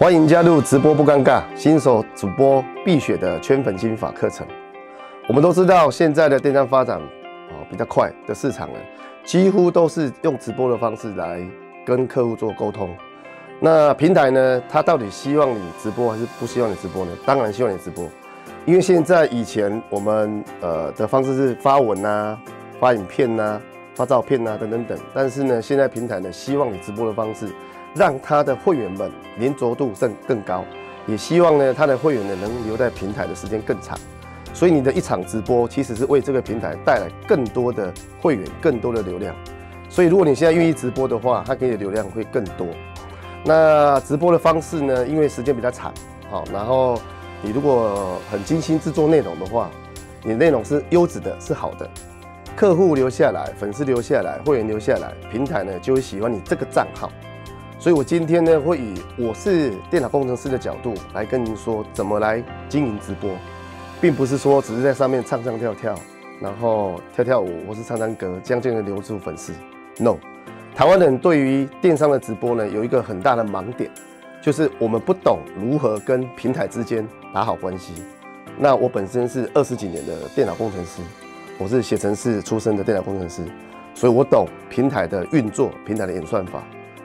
欢迎加入直播不尴尬，新手主播必学的圈粉心法课程。我们都知道，现在的电商发展啊比较快的市场呢，几乎都是用直播的方式来跟客户做沟通。那平台呢，它到底希望你直播还是不希望你直播呢？当然希望你直播，因为现在以前我们呃的方式是发文呐、发影片呐、发照片呐等等等，但是呢，现在平台呢希望你直播的方式。让他的会员们粘着度更更高，也希望呢，他的会员呢能留在平台的时间更长。所以你的一场直播其实是为这个平台带来更多的会员、更多的流量。所以如果你现在愿意直播的话，他给你的流量会更多。那直播的方式呢，因为时间比较长，好，然后你如果很精心制作内容的话，你内容是优质的、是好的，客户留下来，粉丝留下来，会员留下来，平台呢就会喜欢你这个账号。所以，我今天呢会以我是电脑工程师的角度来跟您说，怎么来经营直播，并不是说只是在上面唱唱跳跳，然后跳跳舞，我是唱唱歌，这样就能留住粉丝。No，台湾人对于电商的直播呢有一个很大的盲点，就是我们不懂如何跟平台之间打好关系。那我本身是二十几年的电脑工程师，我是写程式出身的电脑工程师，所以我懂平台的运作，平台的演算法。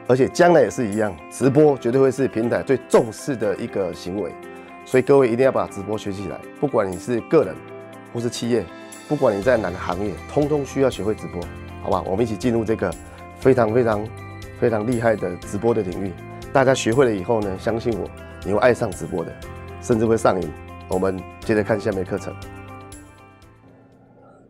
而且将来也是一样，直播绝对会是平台最重视的一个行为，所以各位一定要把直播学起来。不管你是个人，或是企业，不管你在哪个行业，通通需要学会直播，好吧？我们一起进入这个非常非常非常厉害的直播的领域。大家学会了以后呢，相信我，你会爱上直播的，甚至会上瘾。我们接着看下面课程。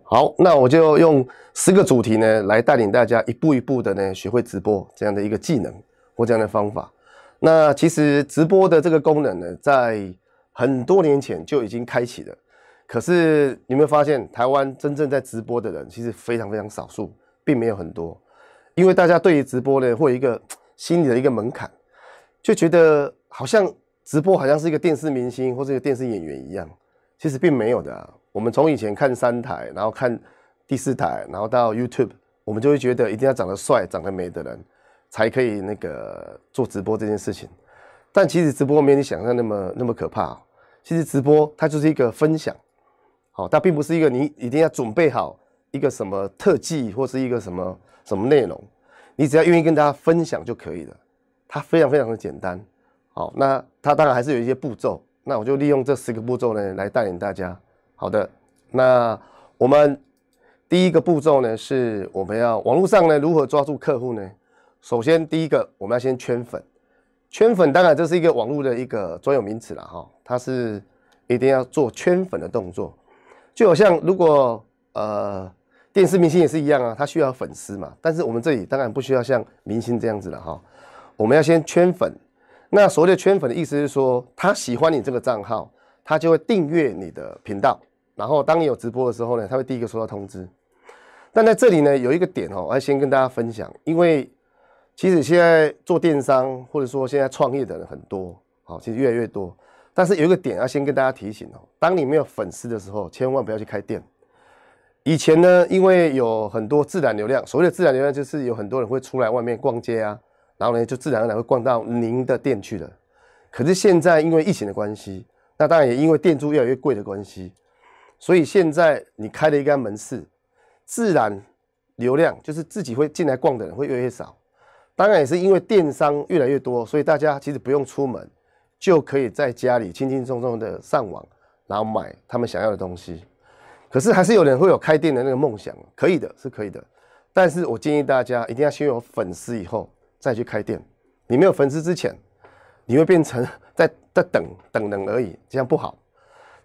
好，那我就用十个主题呢，来带领大家一步一步的呢，学会直播这样的一个技能或这样的方法。那其实直播的这个功能呢，在很多年前就已经开启了。可是，有没有发现台湾真正在直播的人，其实非常非常少数，并没有很多。因为大家对于直播呢，会有一个心理的一个门槛，就觉得好像直播好像是一个电视明星或一个电视演员一样，其实并没有的。我们从以前看三台，然后看第四台，然后到 YouTube，我们就会觉得一定要长得帅、长得美的人才可以那个做直播这件事情。但其实直播没有你想象那么那么可怕。其实直播它就是一个分享，好，它并不是一个你一定要准备好一个什么特技或是一个什么什么内容，你只要愿意跟大家分享就可以了。它非常非常的简单，好，那它当然还是有一些步骤，那我就利用这十个步骤呢来带领大家。好的，那我们第一个步骤呢，是我们要网络上呢如何抓住客户呢？首先，第一个我们要先圈粉，圈粉当然这是一个网络的一个专有名词了哈，它是一定要做圈粉的动作。就好像如果呃电视明星也是一样啊，他需要粉丝嘛，但是我们这里当然不需要像明星这样子了哈，我们要先圈粉。那所谓的圈粉的意思是说，他喜欢你这个账号。他就会订阅你的频道，然后当你有直播的时候呢，他会第一个收到通知。但在这里呢，有一个点哦，要先跟大家分享。因为其实现在做电商或者说现在创业的人很多，好，其实越来越多。但是有一个点要先跟大家提醒哦：，当你没有粉丝的时候，千万不要去开店。以前呢，因为有很多自然流量，所谓的自然流量就是有很多人会出来外面逛街啊，然后呢，就自然而然会逛到您的店去了。可是现在因为疫情的关系。那当然也因为店租越来越贵的关系，所以现在你开了一个门市，自然流量就是自己会进来逛的人会越来越少。当然也是因为电商越来越多，所以大家其实不用出门，就可以在家里轻轻松松的上网，然后买他们想要的东西。可是还是有人会有开店的那个梦想，可以的是可以的。但是我建议大家一定要先有粉丝，以后再去开店。你没有粉丝之前。你会变成 在在等等等而已，这样不好。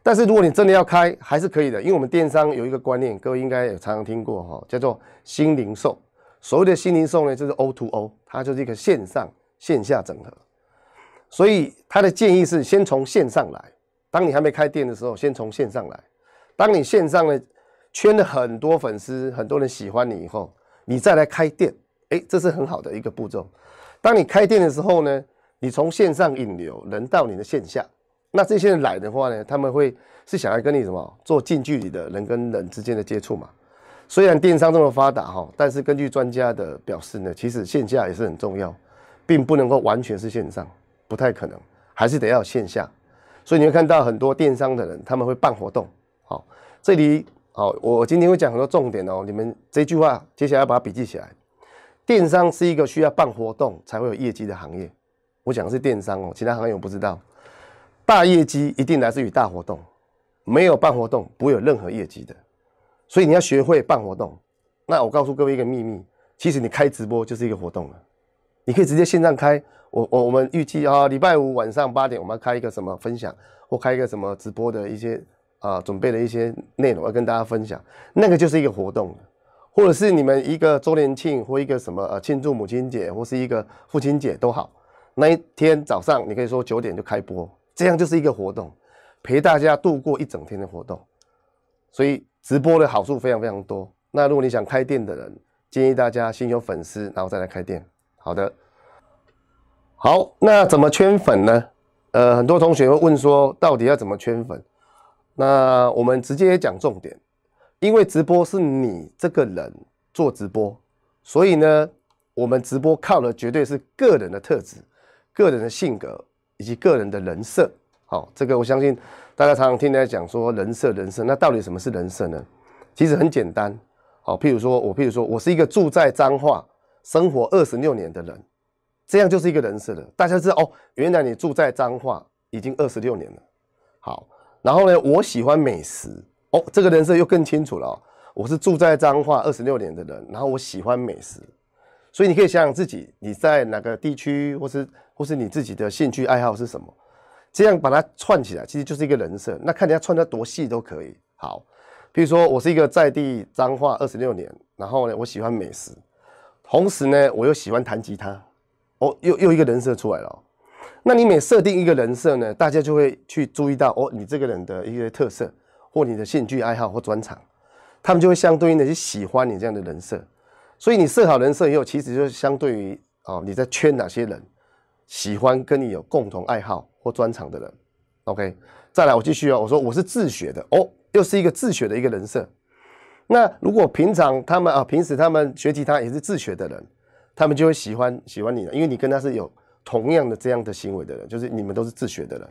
但是如果你真的要开，还是可以的，因为我们电商有一个观念，各位应该也常常听过哈，叫做新零售。所谓的新零售呢，就是 O to O，它就是一个线上线下整合。所以他的建议是先从线上来。当你还没开店的时候，先从线上来。当你线上呢，圈了很多粉丝，很多人喜欢你以后，你再来开店，哎，这是很好的一个步骤。当你开店的时候呢？你从线上引流人到你的线下，那这些人来的话呢，他们会是想要跟你什么做近距离的人跟人之间的接触嘛？虽然电商这么发达哈，但是根据专家的表示呢，其实线下也是很重要，并不能够完全是线上，不太可能，还是得要线下。所以你会看到很多电商的人他们会办活动，好，这里好，我今天会讲很多重点哦。你们这句话接下来要把它笔记起来，电商是一个需要办活动才会有业绩的行业。我讲的是电商哦，其他行业我不知道。大业绩一定来自于大活动，没有办活动不会有任何业绩的。所以你要学会办活动。那我告诉各位一个秘密：，其实你开直播就是一个活动了。你可以直接线上开。我我我们预计啊，礼拜五晚上八点，我们要开一个什么分享，或开一个什么直播的一些啊，准备的一些内容要跟大家分享。那个就是一个活动，或者是你们一个周年庆，或一个什么呃，庆祝母亲节，或是一个父亲节都好。那一天早上，你可以说九点就开播，这样就是一个活动，陪大家度过一整天的活动。所以直播的好处非常非常多。那如果你想开店的人，建议大家先有粉丝，然后再来开店。好的，好，那怎么圈粉呢？呃，很多同学会问说，到底要怎么圈粉？那我们直接讲重点，因为直播是你这个人做直播，所以呢，我们直播靠的绝对是个人的特质。个人的性格以及个人的人设，好，这个我相信大家常常听人家讲说人设人设，那到底什么是人设呢？其实很简单，好，譬如说我譬如说我是一个住在彰化生活二十六年的人，这样就是一个人设了。大家知道哦，原来你住在彰化已经二十六年了，好，然后呢，我喜欢美食哦，这个人设又更清楚了哦，我是住在彰化二十六年的人，然后我喜欢美食，所以你可以想想自己你在哪个地区或是。或是你自己的兴趣爱好是什么？这样把它串起来，其实就是一个人设。那看你要串得多细都可以。好，比如说我是一个在地彰化二十六年，然后呢，我喜欢美食，同时呢，我又喜欢弹吉他，哦，又又一个人设出来了。那你每设定一个人设呢，大家就会去注意到哦，你这个人的一些特色或你的兴趣爱好或专长，他们就会相对应的去喜欢你这样的人设。所以你设好人设以后，其实就相对于哦，你在圈哪些人。喜欢跟你有共同爱好或专长的人，OK，再来我继续哦，我说我是自学的哦，又是一个自学的一个人设。那如果平常他们啊，平时他们学吉他也是自学的人，他们就会喜欢喜欢你了，因为你跟他是有同样的这样的行为的人，就是你们都是自学的人。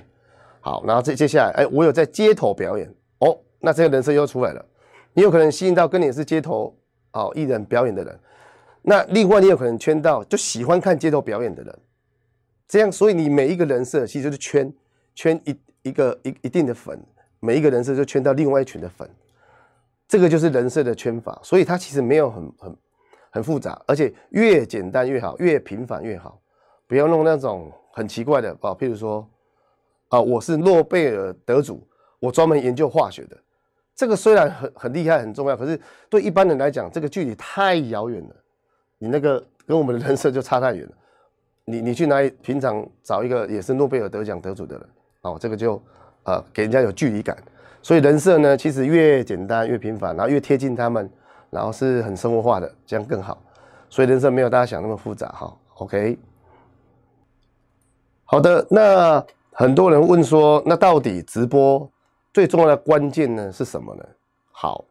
好，然后这接下来，哎，我有在街头表演哦，那这个人设又出来了，你有可能吸引到跟你是街头哦艺人表演的人，那另外你有可能圈到就喜欢看街头表演的人。这样，所以你每一个人设其实是圈，圈一一个一一定的粉，每一个人设就圈到另外一群的粉，这个就是人设的圈法。所以它其实没有很很很复杂，而且越简单越好，越平凡越好，不要弄那种很奇怪的。啊，譬如说，啊，我是诺贝尔得主，我专门研究化学的，这个虽然很很厉害很重要，可是对一般人来讲，这个距离太遥远了，你那个跟我们的人设就差太远了。你你去哪里？平常找一个也是诺贝尔得奖得主的人，哦，这个就，呃，给人家有距离感。所以人设呢，其实越简单越平凡，然后越贴近他们，然后是很生活化的，这样更好。所以人设没有大家想那么复杂，哈。OK，好的。那很多人问说，那到底直播最重要的关键呢是什么呢？好，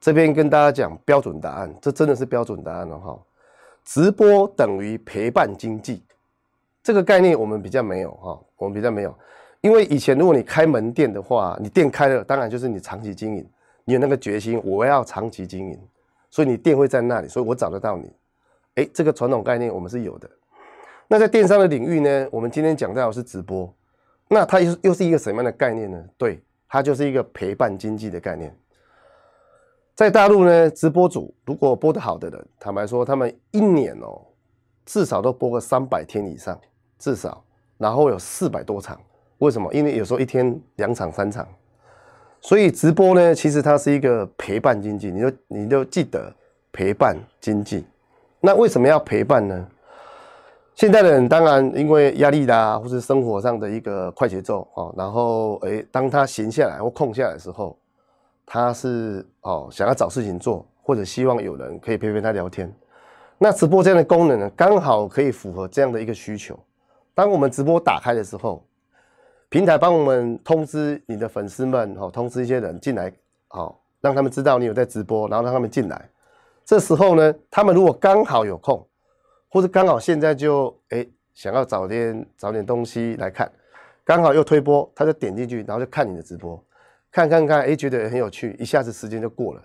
这边跟大家讲标准答案，这真的是标准答案了哈。直播等于陪伴经济。这个概念我们比较没有哈，我们比较没有，因为以前如果你开门店的话，你店开了，当然就是你长期经营，你有那个决心，我要长期经营，所以你店会在那里，所以我找得到你。哎，这个传统概念我们是有的。那在电商的领域呢，我们今天讲到是直播，那它又又是一个什么样的概念呢？对，它就是一个陪伴经济的概念。在大陆呢，直播主如果播得好的人，坦白说，他们一年哦，至少都播个三百天以上。至少，然后有四百多场，为什么？因为有时候一天两场、三场，所以直播呢，其实它是一个陪伴经济。你就你就记得陪伴经济。那为什么要陪伴呢？现在的人当然因为压力啦，或是生活上的一个快节奏啊，然后诶，当他闲下来或空下来的时候，他是哦想要找事情做，或者希望有人可以陪陪他聊天。那直播间的功能呢，刚好可以符合这样的一个需求。当我们直播打开的时候，平台帮我们通知你的粉丝们，哈，通知一些人进来，好，让他们知道你有在直播，然后让他们进来。这时候呢，他们如果刚好有空，或者刚好现在就哎想要找点找点东西来看，刚好又推播，他就点进去，然后就看你的直播，看看看，哎，觉得很有趣，一下子时间就过了。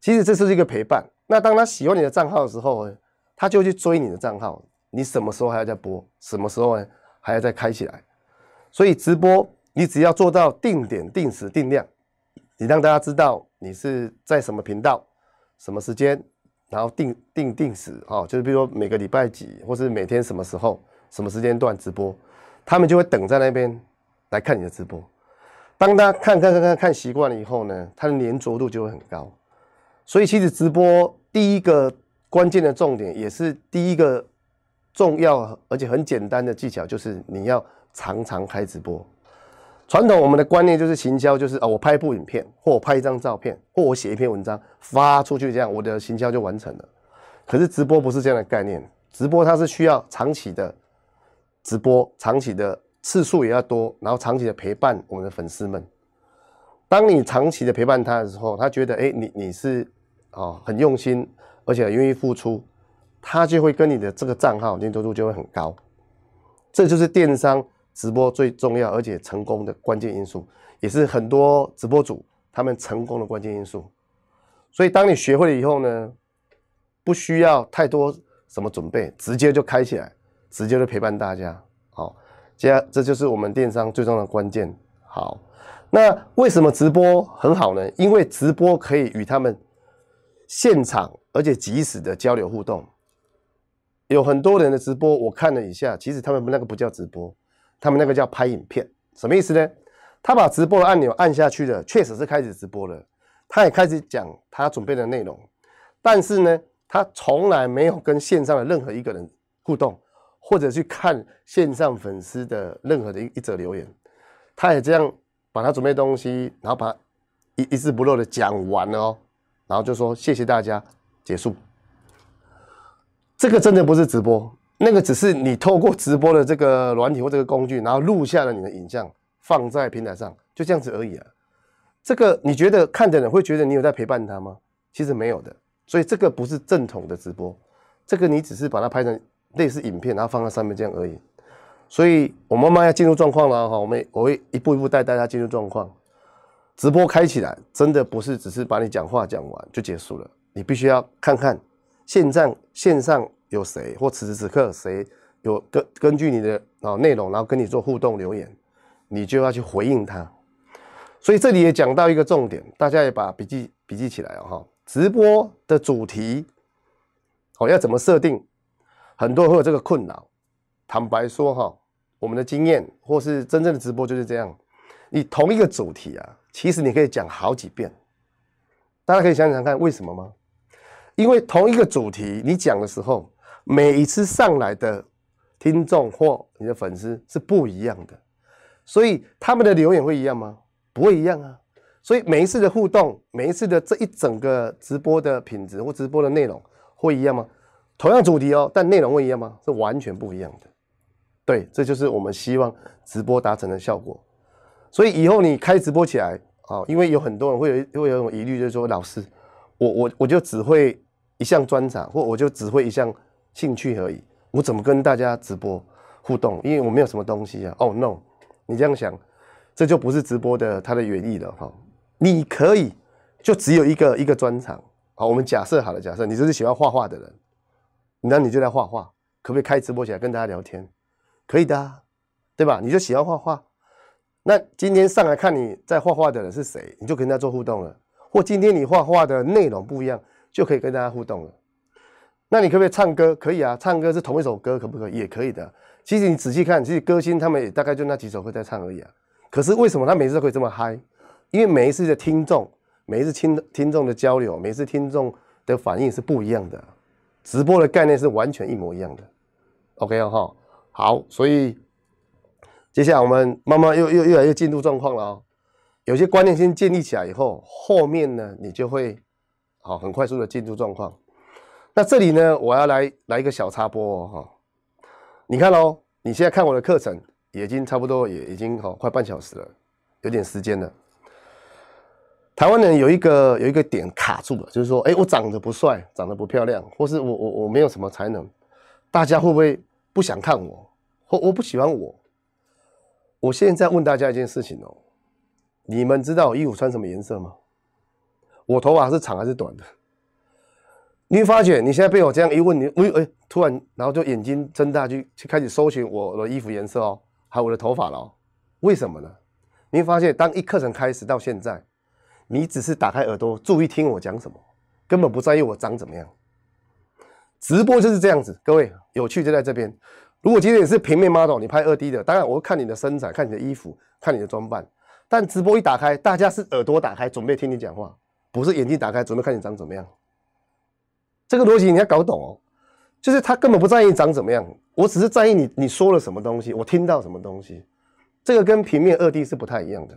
其实这是一个陪伴。那当他喜欢你的账号的时候，他就去追你的账号。你什么时候还要再播？什么时候呢？还要再开起来？所以直播，你只要做到定点、定时、定量，你让大家知道你是在什么频道、什么时间，然后定定定时哦，就是比如说每个礼拜几，或是每天什么时候、什么时间段直播，他们就会等在那边来看你的直播。当他看看看看看习惯了以后呢，他的粘着度就会很高。所以其实直播第一个关键的重点，也是第一个。重要而且很简单的技巧就是你要常常开直播。传统我们的观念就是行销就是啊，我拍一部影片或我拍一张照片或我写一篇文章发出去，这样我的行销就完成了。可是直播不是这样的概念，直播它是需要长期的直播，长期的次数也要多，然后长期的陪伴我们的粉丝们。当你长期的陪伴他的时候，他觉得哎，你你是啊很用心，而且愿意付出。他就会跟你的这个账号粘度度就会很高，这就是电商直播最重要而且成功的关键因素，也是很多直播主他们成功的关键因素。所以当你学会了以后呢，不需要太多什么准备，直接就开起来，直接就陪伴大家。好，接下这就是我们电商最重要的关键。好，那为什么直播很好呢？因为直播可以与他们现场而且及时的交流互动。有很多人的直播，我看了一下，其实他们那个不叫直播，他们那个叫拍影片，什么意思呢？他把直播的按钮按下去了，确实是开始直播了，他也开始讲他准备的内容，但是呢，他从来没有跟线上的任何一个人互动，或者去看线上粉丝的任何的一一则留言，他也这样把他准备东西，然后把一一字不漏的讲完了哦，然后就说谢谢大家，结束。这个真的不是直播，那个只是你透过直播的这个软体或这个工具，然后录下了你的影像，放在平台上，就这样子而已啊。这个你觉得看的人会觉得你有在陪伴他吗？其实没有的，所以这个不是正统的直播，这个你只是把它拍成类似影片，然后放在上面这样而已。所以我慢慢要进入状况了哈，我们我会一步一步带大家进入状况。直播开起来真的不是只是把你讲话讲完就结束了，你必须要看看。线上线上有谁，或此时此刻谁有根根据你的啊内容，然后跟你做互动留言，你就要去回应他。所以这里也讲到一个重点，大家也把笔记笔记起来哦哈。直播的主题哦要怎么设定？很多人会有这个困扰。坦白说哈，我们的经验或是真正的直播就是这样，你同一个主题啊，其实你可以讲好几遍。大家可以想想看，为什么吗？因为同一个主题，你讲的时候，每一次上来的听众或你的粉丝是不一样的，所以他们的留言会一样吗？不会一样啊。所以每一次的互动，每一次的这一整个直播的品质或直播的内容会一样吗？同样主题哦，但内容会一样吗？是完全不一样的。对，这就是我们希望直播达成的效果。所以以后你开直播起来啊，因为有很多人会有会有一种疑虑，就是说老师，我我我就只会。一项专长，或我就只会一项兴趣而已。我怎么跟大家直播互动？因为我没有什么东西啊。Oh no！你这样想，这就不是直播的它的原意了哈。你可以就只有一个一个专场。好，我们假设好了，假设你就是喜欢画画的人，那你就来画画，可不可以开直播起来跟大家聊天？可以的，啊，对吧？你就喜欢画画。那今天上来看你在画画的人是谁，你就跟人家做互动了。或今天你画画的内容不一样。就可以跟大家互动了。那你可不可以唱歌？可以啊，唱歌是同一首歌，可不可？以？也可以的。其实你仔细看，其实歌星他们也大概就那几首歌在唱而已啊。可是为什么他每次都可以这么嗨？因为每一次的听众，每一次听听众的交流，每次听众的反应是不一样的。直播的概念是完全一模一样的。OK 哈，好，所以接下来我们慢慢又又越来越进入状况了。有些观念先建立起来以后，后面呢，你就会。好，很快速的进入状况。那这里呢，我要来来一个小插播哈。你看哦，你现在看我的课程，已经差不多也已经好快半小时了，有点时间了。台湾人有一个有一个点卡住了，就是说，哎，我长得不帅，长得不漂亮，或是我我我没有什么才能，大家会不会不想看我，或我不喜欢我？我现在问大家一件事情哦，你们知道衣服穿什么颜色吗？我头发是长还是短的？你会发觉你现在被我这样一问，你哎哎，突然然后就眼睛睁大去去开始搜寻我的衣服颜色哦，还有我的头发哦，为什么呢？你会发现，当一课程开始到现在，你只是打开耳朵注意听我讲什么，根本不在意我长怎么样。直播就是这样子，各位有趣就在这边。如果今天你是平面 model，你拍二 D 的，当然我看你的身材、看你的衣服、看你的装扮，但直播一打开，大家是耳朵打开准备听你讲话。不是眼睛打开准备看你长怎么样，这个逻辑你要搞懂哦。就是他根本不在意长怎么样，我只是在意你你说了什么东西，我听到什么东西。这个跟平面二 D 是不太一样的。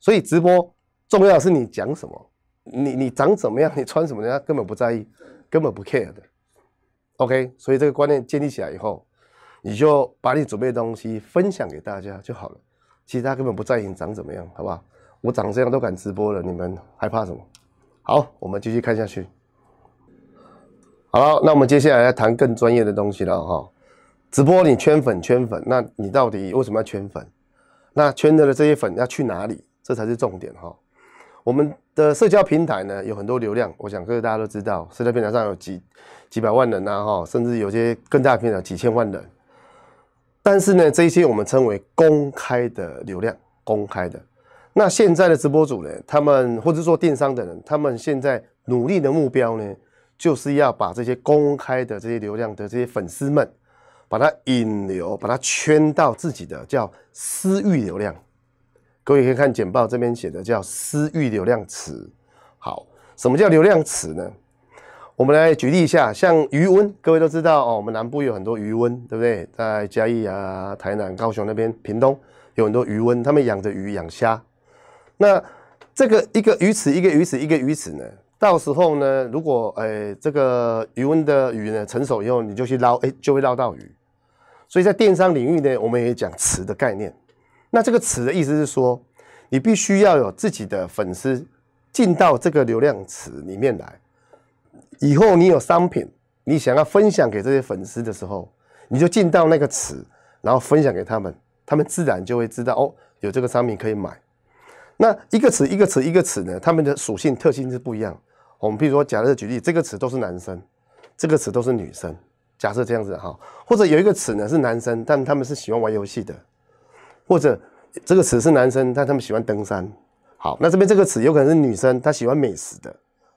所以直播重要是你讲什么，你你长怎么样，你穿什么，人家根本不在意，根本不 care 的。OK，所以这个观念建立起来以后，你就把你准备的东西分享给大家就好了。其实他根本不在意你长怎么样，好不好？我长这样都敢直播了，你们害怕什么？好，我们继续看下去。好了，那我们接下来要谈更专业的东西了哈。直播你圈粉圈粉，那你到底为什么要圈粉？那圈的这些粉要去哪里？这才是重点哈。我们的社交平台呢有很多流量，我想各位大家都知道，社交平台上有几几百万人呐哈，甚至有些更大平台几千万人。但是呢，这些我们称为公开的流量，公开的。那现在的直播主呢？他们或者说电商的人，他们现在努力的目标呢，就是要把这些公开的这些流量的这些粉丝们，把它引流，把它圈到自己的叫私域流量。各位可以看简报这边写的叫私域流量池。好，什么叫流量池呢？我们来举例一下，像余温，各位都知道哦，我们南部有很多余温，对不对？在嘉义啊、台南、高雄那边、屏东有很多余温，他们养着鱼、养虾。那这个一个鱼池，一个鱼池，一个鱼池呢？到时候呢，如果诶这个渔温的鱼呢成熟以后，你就去捞，诶就会捞到鱼。所以在电商领域呢，我们也讲池的概念。那这个池的意思是说，你必须要有自己的粉丝进到这个流量池里面来。以后你有商品，你想要分享给这些粉丝的时候，你就进到那个池，然后分享给他们，他们自然就会知道哦，有这个商品可以买。那一个词一个词一个词呢？它们的属性特性是不一样。我们比如说，假设举例，这个词都是男生，这个词都是女生。假设这样子哈，或者有一个词呢是男生，但他们是喜欢玩游戏的；或者这个词是男生，但他们喜欢登山。好，那这边这个词有可能是女生，她喜欢美食的；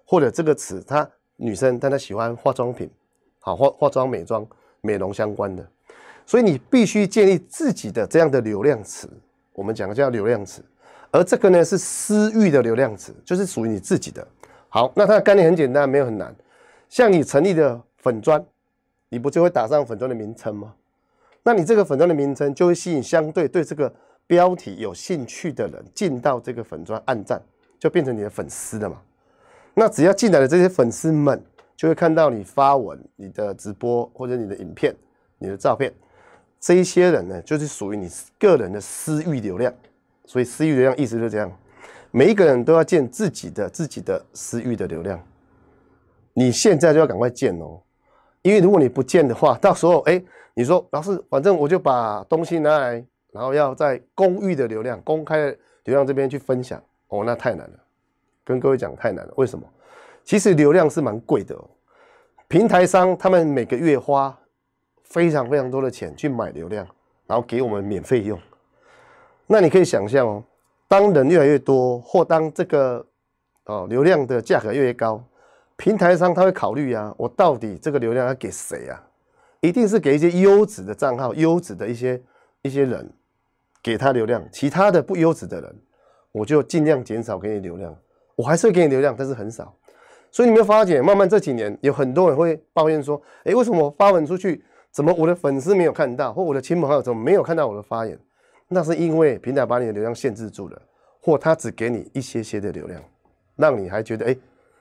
或者这个词她女生，但她喜欢化妆品，好化化妆、美妆、美容相关的。所以你必须建立自己的这样的流量词，我们讲的叫流量词。而这个呢是私域的流量池，就是属于你自己的。好，那它的概念很简单，没有很难。像你成立的粉钻，你不就会打上粉钻的名称吗？那你这个粉钻的名称就会吸引相对对这个标题有兴趣的人进到这个粉钻暗站，就变成你的粉丝了嘛？那只要进来的这些粉丝们就会看到你发文、你的直播或者你的影片、你的照片，这些人呢就是属于你个人的私域流量。所以私域流量意思就这样，每一个人都要建自己的自己的私域的流量，你现在就要赶快建哦，因为如果你不建的话，到时候哎，你说老师反正我就把东西拿来，然后要在公域的流量、公开的流量这边去分享哦，那太难了，跟各位讲太难了。为什么？其实流量是蛮贵的哦，平台商他们每个月花非常非常多的钱去买流量，然后给我们免费用。那你可以想象哦，当人越来越多，或当这个哦流量的价格越来越高，平台上他会考虑呀，我到底这个流量要给谁啊？一定是给一些优质的账号、优质的一些一些人给他流量，其他的不优质的人，我就尽量减少给你流量。我还是会给你流量，但是很少。所以你没有发觉，慢慢这几年有很多人会抱怨说，哎，为什么我发文出去，怎么我的粉丝没有看到，或我的亲朋好友怎么没有看到我的发言？那是因为平台把你的流量限制住了，或他只给你一些些的流量，让你还觉得哎，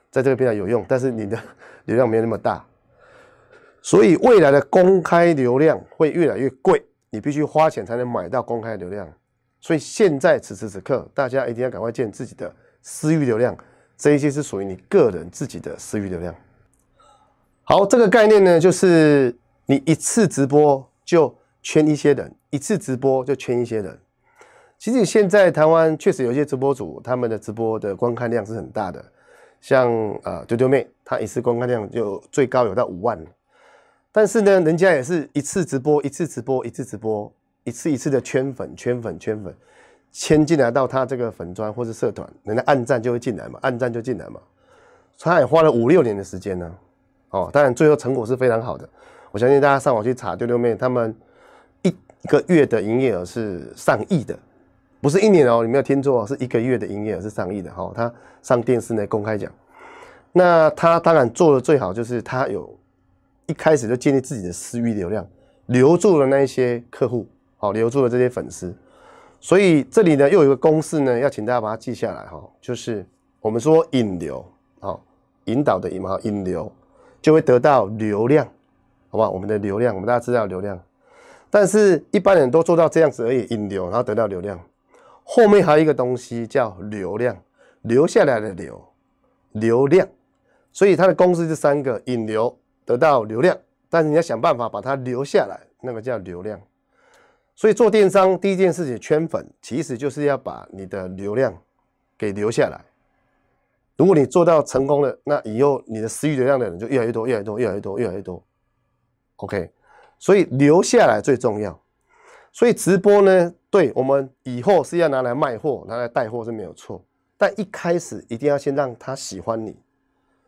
在这个平台有用，但是你的 流量没有那么大。所以未来的公开流量会越来越贵，你必须花钱才能买到公开流量。所以现在此时此刻，大家一定要赶快建自己的私域流量，这一些是属于你个人自己的私域流量。好，这个概念呢，就是你一次直播就。圈一些人一次直播就圈一些人，其实现在台湾确实有些直播主，他们的直播的观看量是很大的，像啊丢丢妹，她一次观看量就最高有到五万，但是呢，人家也是一次直播一次直播一次直播一次一次的圈粉圈粉圈粉，签进来到他这个粉专或是社团，人家暗赞就会进来嘛，暗赞就进来嘛，他也花了五六年的时间呢，哦，当然最后成果是非常好的，我相信大家上网去查丢丢妹他们。一个月的营业额是上亿的，不是一年哦，你没有听错，是一个月的营业额是上亿的哈。他上电视呢，公开讲，那他当然做的最好，就是他有一开始就建立自己的私域流量，留住了那一些客户，好，留住了这些粉丝。所以这里呢，又有一个公式呢，要请大家把它记下来哈，就是我们说引流，好，引导的引嘛，引流就会得到流量，好不好？我们的流量，我们大家知道流量。但是一般人都做到这样子而已，引流然后得到流量，后面还有一个东西叫流量，留下来的流，流量，所以它的公式是三个：引流得到流量，但是你要想办法把它留下来，那个叫流量。所以做电商第一件事情圈粉，其实就是要把你的流量给留下来。如果你做到成功了，那以后你的私域流量的人就越来越多，越来越多，越来越多，越来越多。OK。所以留下来最重要。所以直播呢，对我们以后是要拿来卖货、拿来带货是没有错。但一开始一定要先让他喜欢你，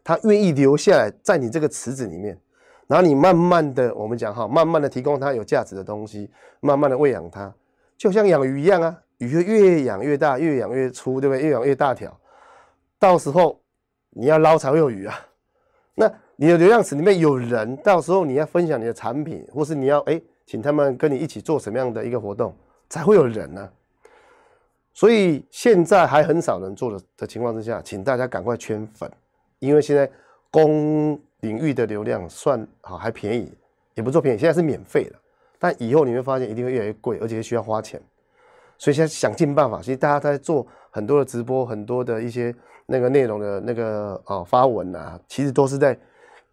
他愿意留下来在你这个池子里面，然后你慢慢的，我们讲哈，慢慢的提供他有价值的东西，慢慢的喂养他，就像养鱼一样啊，鱼越养越大，越养越粗，对不对？越养越大条，到时候你要捞才会有鱼啊。那。你的流量池里面有人，到时候你要分享你的产品，或是你要哎，请他们跟你一起做什么样的一个活动，才会有人呢？所以现在还很少人做的的情况之下，请大家赶快圈粉，因为现在公领域的流量算好还便宜，也不做便宜，现在是免费的，但以后你会发现一定会越来越贵，而且需要花钱。所以现在想尽办法，其实大家在做很多的直播，很多的一些那个内容的那个哦发文呐，其实都是在。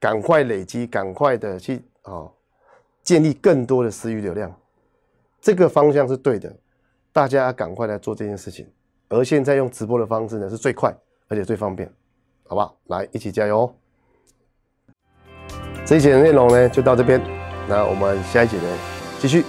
赶快累积，赶快的去啊，建立更多的私域流量，这个方向是对的，大家赶快来做这件事情。而现在用直播的方式呢，是最快而且最方便，好不好？来一起加油！这一节的内容呢，就到这边，那我们下一节呢，继续。